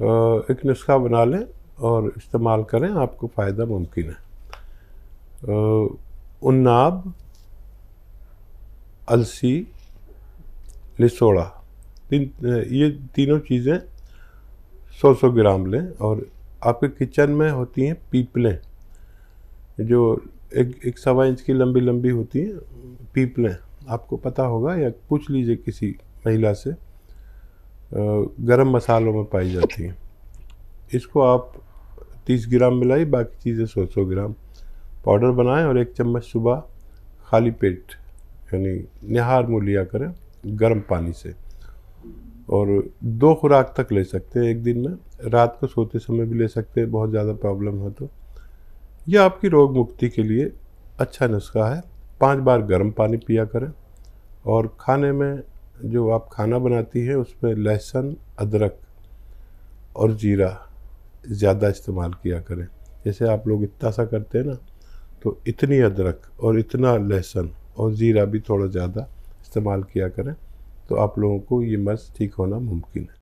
एक नुस्खा बना लें और इस्तेमाल करें आपको फ़ायदा मुमकिन है उन्नाब अलसी लिसोड़ा तीन ये तीनों चीज़ें 100-100 ग्राम लें और आपके किचन में होती हैं पीपलें जो एक एक सवा इंच की लंबी लंबी होती हैं पीपलें आपको पता होगा या पूछ लीजिए किसी महिला से गरम मसालों में पाई जाती है इसको आप 30 ग्राम मिलाई बाकी चीज़ें सौ सौ ग्राम पाउडर बनाएं और एक चम्मच सुबह खाली पेट यानी निहार मुँह लिया करें गर्म पानी से और दो खुराक तक ले सकते हैं एक दिन में रात को सोते समय भी ले सकते हैं बहुत ज़्यादा प्रॉब्लम हो तो यह आपकी रोग मुक्ति के लिए अच्छा नुस्खा है पांच बार गर्म पानी पिया करें और खाने में जो आप खाना बनाती हैं उसमें लहसुन अदरक और जीरा ज़्यादा इस्तेमाल किया करें जैसे आप लोग इतना सा करते हैं ना तो इतनी अदरक और इतना लहसुन और ज़ीरा भी थोड़ा ज़्यादा इस्तेमाल किया करें तो आप लोगों को ये मर्ज़ ठीक होना मुमकिन है